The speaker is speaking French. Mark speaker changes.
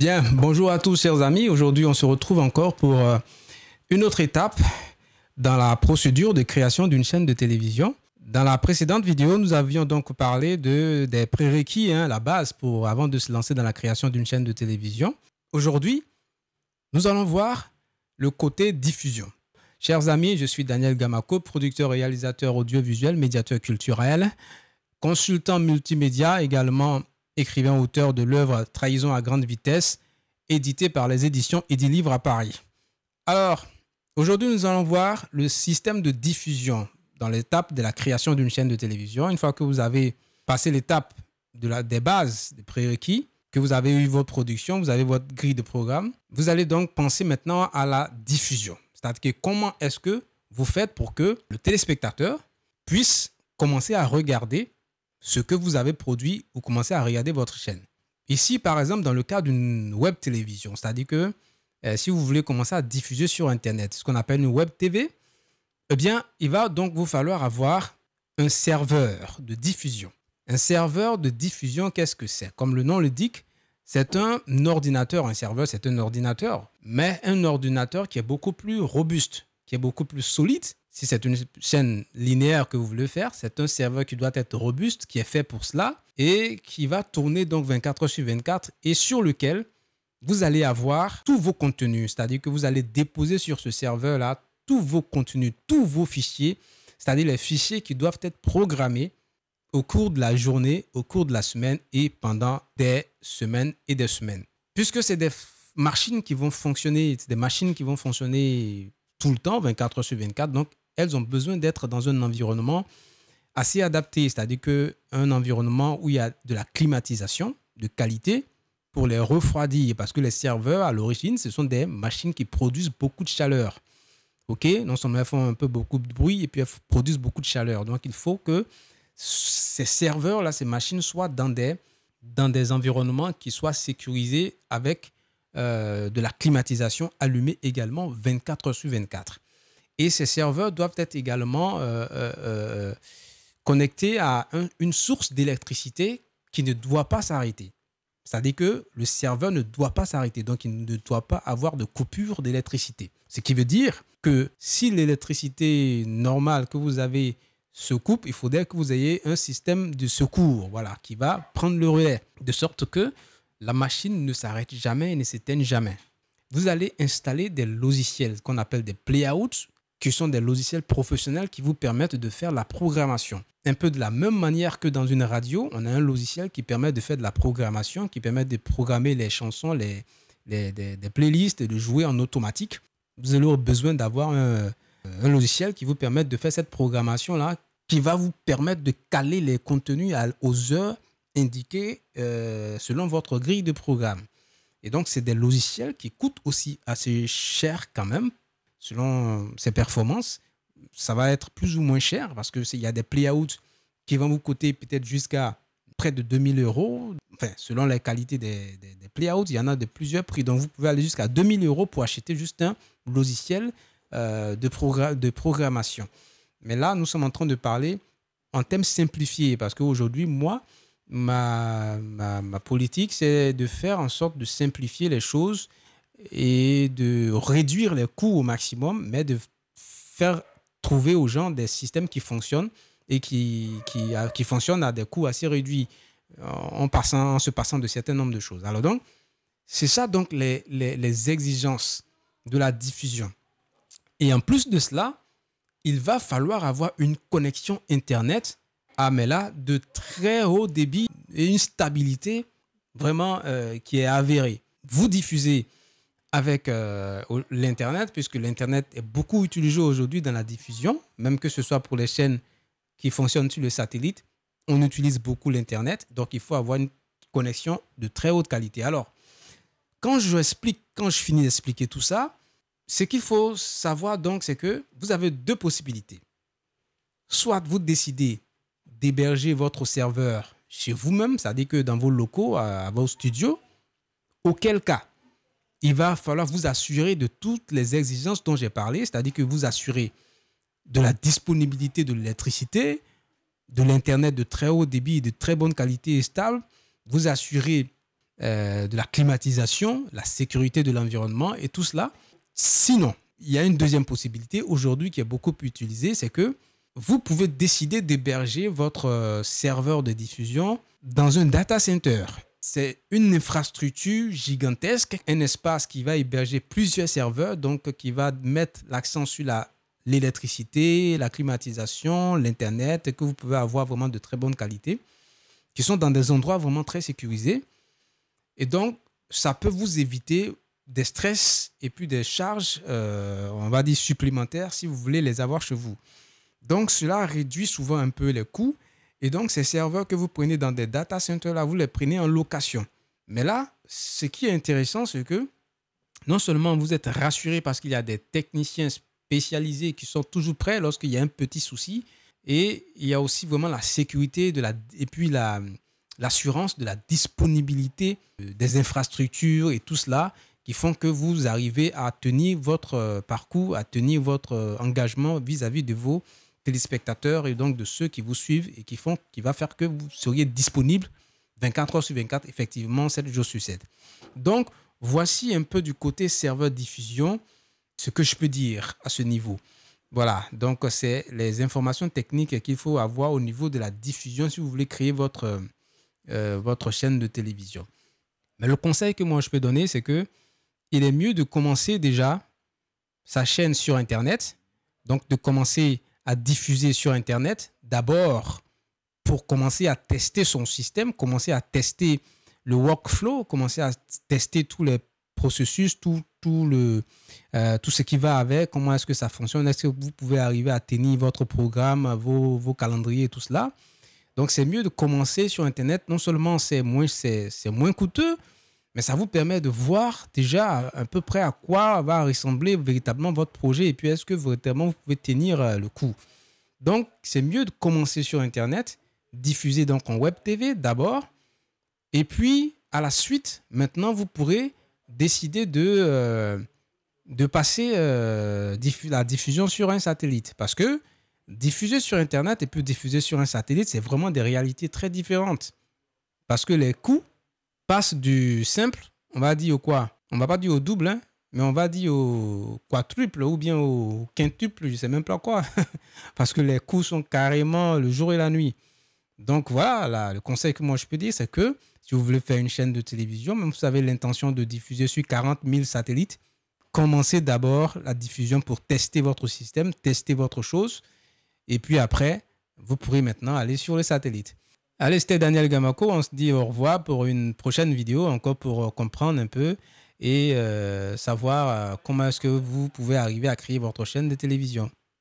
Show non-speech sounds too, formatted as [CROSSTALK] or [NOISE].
Speaker 1: Bien, bonjour à tous chers amis. Aujourd'hui, on se retrouve encore pour euh, une autre étape dans la procédure de création d'une chaîne de télévision. Dans la précédente vidéo, nous avions donc parlé de, des prérequis, hein, la base pour avant de se lancer dans la création d'une chaîne de télévision. Aujourd'hui, nous allons voir le côté diffusion. Chers amis, je suis Daniel Gamako, producteur, réalisateur audiovisuel, médiateur culturel, consultant multimédia, également écrivain auteur de l'œuvre Trahison à grande vitesse, édité par les éditions Livre à Paris. Alors, aujourd'hui, nous allons voir le système de diffusion dans l'étape de la création d'une chaîne de télévision. Une fois que vous avez passé l'étape de des bases, des prérequis, que vous avez eu votre production, vous avez votre grille de programme, vous allez donc penser maintenant à la diffusion. C'est-à-dire comment est-ce que vous faites pour que le téléspectateur puisse commencer à regarder ce que vous avez produit ou commencez à regarder votre chaîne. Ici, par exemple, dans le cas d'une web télévision, c'est-à-dire que euh, si vous voulez commencer à diffuser sur Internet, ce qu'on appelle une web TV, eh bien, il va donc vous falloir avoir un serveur de diffusion. Un serveur de diffusion, qu'est-ce que c'est Comme le nom le dit, c'est un ordinateur, un serveur, c'est un ordinateur, mais un ordinateur qui est beaucoup plus robuste, qui est beaucoup plus solide si c'est une chaîne linéaire que vous voulez faire, c'est un serveur qui doit être robuste, qui est fait pour cela et qui va tourner donc 24 heures sur 24 et sur lequel vous allez avoir tous vos contenus, c'est-à-dire que vous allez déposer sur ce serveur-là tous vos contenus, tous vos fichiers, c'est-à-dire les fichiers qui doivent être programmés au cours de la journée, au cours de la semaine et pendant des semaines et des semaines. Puisque c'est des machines qui vont fonctionner, c'est des machines qui vont fonctionner tout le temps, 24 heures sur 24. Donc, elles ont besoin d'être dans un environnement assez adapté, c'est-à-dire qu'un environnement où il y a de la climatisation de qualité pour les refroidir, parce que les serveurs, à l'origine, ce sont des machines qui produisent beaucoup de chaleur. OK Non seulement elles font un peu beaucoup de bruit, et puis produisent beaucoup de chaleur. Donc, il faut que ces serveurs-là, ces machines soient dans des, dans des environnements qui soient sécurisés avec euh, de la climatisation allumée également 24 heures sur 24. Et ces serveurs doivent être également euh, euh, euh, connectés à une source d'électricité qui ne doit pas s'arrêter. C'est-à-dire que le serveur ne doit pas s'arrêter, donc il ne doit pas avoir de coupure d'électricité. Ce qui veut dire que si l'électricité normale que vous avez se coupe, il faudrait que vous ayez un système de secours voilà, qui va prendre le relais, de sorte que la machine ne s'arrête jamais et ne s'éteigne jamais. Vous allez installer des logiciels qu'on appelle des playouts qui sont des logiciels professionnels qui vous permettent de faire la programmation. Un peu de la même manière que dans une radio, on a un logiciel qui permet de faire de la programmation, qui permet de programmer les chansons, les, des, playlists et de jouer en automatique. Vous allez avoir besoin d'avoir euh, un, logiciel qui vous permette de faire cette programmation-là, qui va vous permettre de caler les contenus aux heures indiquées euh, selon votre grille de programme. Et donc, c'est des logiciels qui coûtent aussi assez cher quand même selon euh, ses performances, ça va être plus ou moins cher parce qu'il y a des play-outs qui vont vous coûter peut-être jusqu'à près de 2000 euros. Enfin, selon la qualité des, des, play-outs, il y en a de plusieurs prix. Donc, vous pouvez aller jusqu'à 2000 euros pour acheter juste un logiciel euh, de, de programmation. Mais là, nous sommes en train de parler en thème simplifié parce qu'aujourd'hui, moi, ma, ma politique, c'est de faire en sorte de simplifier les choses et de réduire les coûts au maximum, mais de faire trouver aux gens des systèmes qui fonctionnent et qui, qui, euh, qui fonctionnent à des coûts assez réduits en, passant, se passant de certains nombres de choses. Alors donc, c'est ça donc les, les, exigences de la diffusion. Et en plus de cela, il va falloir avoir une connexion Internet, ah, à Mela de très haut débit et une stabilité vraiment euh, qui est avérée. Vous diffusez avec euh, l'Internet, puisque l'Internet est beaucoup utilisé aujourd'hui dans la diffusion, même que ce soit pour les chaînes qui fonctionnent sur le satellite, on utilise beaucoup l'Internet, donc il faut avoir une connexion de très haute qualité. Alors, quand je explique, quand je finis d'expliquer tout ça, ce qu'il faut savoir donc, c'est que vous avez deux possibilités. Soit vous décidez d'héberger votre serveur chez vous-même, c'est-à-dire que dans vos locaux, à vos studios, auquel cas il va falloir vous assurer de toutes les exigences dont j'ai parlé, c'est-à-dire que vous assurez de la disponibilité de l'électricité, de l'Internet de très haut débit, et de très bonne qualité et stable, vous assurez euh, de la climatisation, la sécurité de l'environnement et tout cela. Sinon, il y a une deuxième possibilité aujourd'hui qui est beaucoup plus utilisée, c'est que vous pouvez décider d'héberger votre euh, serveur de diffusion dans un data center. C'est une infrastructure gigantesque, un espace qui va héberger plusieurs serveurs, donc qui va mettre l'accent sur la l'électricité, la climatisation, l'Internet, que vous pouvez avoir vraiment de très bonne qualité, qui sont dans des endroits vraiment très sécurisés. Et donc, ça peut vous éviter des stress et puis des charges, euh, on va dire, supplémentaires si vous voulez les avoir chez vous. Donc, cela réduit souvent un peu les coûts et donc, ces serveurs que vous prenez dans des data centers, là, vous les prenez en location. Mais là, ce qui est intéressant, c'est que non seulement vous êtes rassuré parce qu'il y a des techniciens spécialisés qui sont toujours prêts lorsqu'il y a un petit souci, et il y a aussi vraiment la sécurité de la, et puis la, l'assurance de la disponibilité euh, des infrastructures et tout cela qui font que vous arrivez à tenir votre euh, parcours, à tenir votre euh, engagement vis à -vis de vos téléspectateurs et donc de ceux qui vous suivent et qui font, qui va faire que vous seriez disponible 24 heures sur 24, effectivement, 7 jours sur 7. Donc, voici un peu du côté serveur diffusion ce que je peux dire à ce niveau. Voilà, donc c'est les informations techniques qu'il faut avoir au niveau de la diffusion si vous voulez créer votre, euh, votre chaîne de télévision. Mais le conseil que moi je peux donner, c'est que il est mieux de commencer déjà sa chaîne sur Internet, donc de commencer à diffuser sur Internet, d'abord pour commencer à tester son système, commencer à tester le workflow, commencer à tester tous les processus, tout, tout, le, euh, tout ce qui va avec, comment est-ce que ça fonctionne, est-ce que vous pouvez arriver à tenir votre programme, vos, vos calendriers, tout cela. Donc c'est mieux de commencer sur Internet, non seulement c'est moins, c'est, moins coûteux, mais ça vous permet de voir déjà à peu près à quoi va ressembler véritablement votre projet et puis est-ce que vous pouvez tenir euh, le coup. Donc, c'est mieux de commencer sur Internet, diffuser donc en Web TV d'abord, et puis à la suite, maintenant, vous pourrez décider de, euh, de passer euh, la diffusion sur un satellite. Parce que diffuser sur Internet et puis diffuser sur un satellite, c'est vraiment des réalités très différentes. Parce que les coûts passe du simple, on va dire au quoi On va pas dire au double, hein, mais on va dire au quadruple ou bien au quintuple, je sais même pas quoi, [LAUGHS] parce que les coûts sont carrément le jour et la nuit. Donc voilà, le conseil que moi je peux dire, c'est que si vous voulez faire une chaîne de télévision, même si vous avez l'intention de diffuser sur 40 000 satellites, commencez d'abord la diffusion pour tester votre système, tester votre chose, et puis après, vous pourrez maintenant aller sur les satellites. Allez, c'était Daniel Gamako. On se dit au revoir pour une prochaine vidéo, encore pour euh, comprendre un peu et euh, savoir euh, comment est-ce que vous pouvez arriver à créer votre chaîne de télévision.